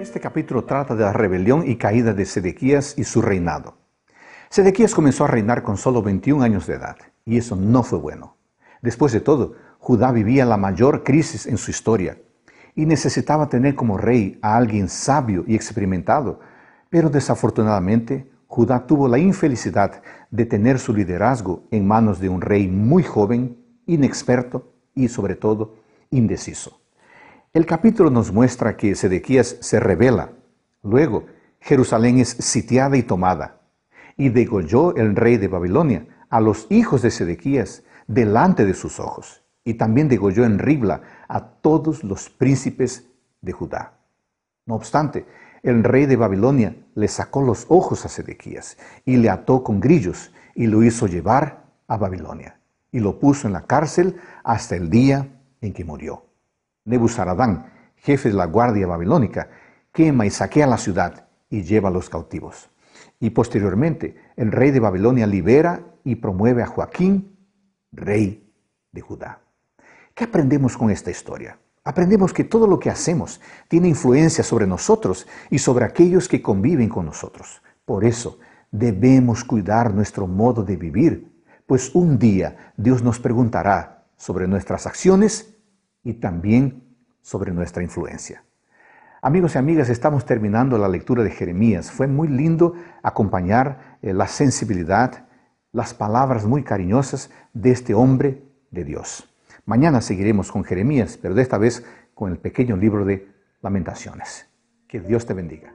Este capítulo trata de la rebelión y caída de Sedequías y su reinado. Sedequías comenzó a reinar con solo 21 años de edad, y eso no fue bueno. Después de todo, Judá vivía la mayor crisis en su historia y necesitaba tener como rey a alguien sabio y experimentado, pero desafortunadamente Judá tuvo la infelicidad de tener su liderazgo en manos de un rey muy joven, inexperto y sobre todo indeciso. El capítulo nos muestra que Sedequías se revela. Luego, Jerusalén es sitiada y tomada. Y degolló el rey de Babilonia a los hijos de Sedequías delante de sus ojos. Y también degolló en Ribla a todos los príncipes de Judá. No obstante, el rey de Babilonia le sacó los ojos a Sedequías y le ató con grillos y lo hizo llevar a Babilonia y lo puso en la cárcel hasta el día en que murió. Nebuzaradán, jefe de la guardia babilónica, quema y saquea la ciudad y lleva a los cautivos. Y posteriormente, el rey de Babilonia libera y promueve a Joaquín, rey de Judá. ¿Qué aprendemos con esta historia? Aprendemos que todo lo que hacemos tiene influencia sobre nosotros y sobre aquellos que conviven con nosotros. Por eso debemos cuidar nuestro modo de vivir, pues un día Dios nos preguntará sobre nuestras acciones y también sobre nuestra influencia. Amigos y amigas, estamos terminando la lectura de Jeremías. Fue muy lindo acompañar eh, la sensibilidad, las palabras muy cariñosas de este hombre de Dios. Mañana seguiremos con Jeremías, pero de esta vez con el pequeño libro de lamentaciones. Que Dios te bendiga.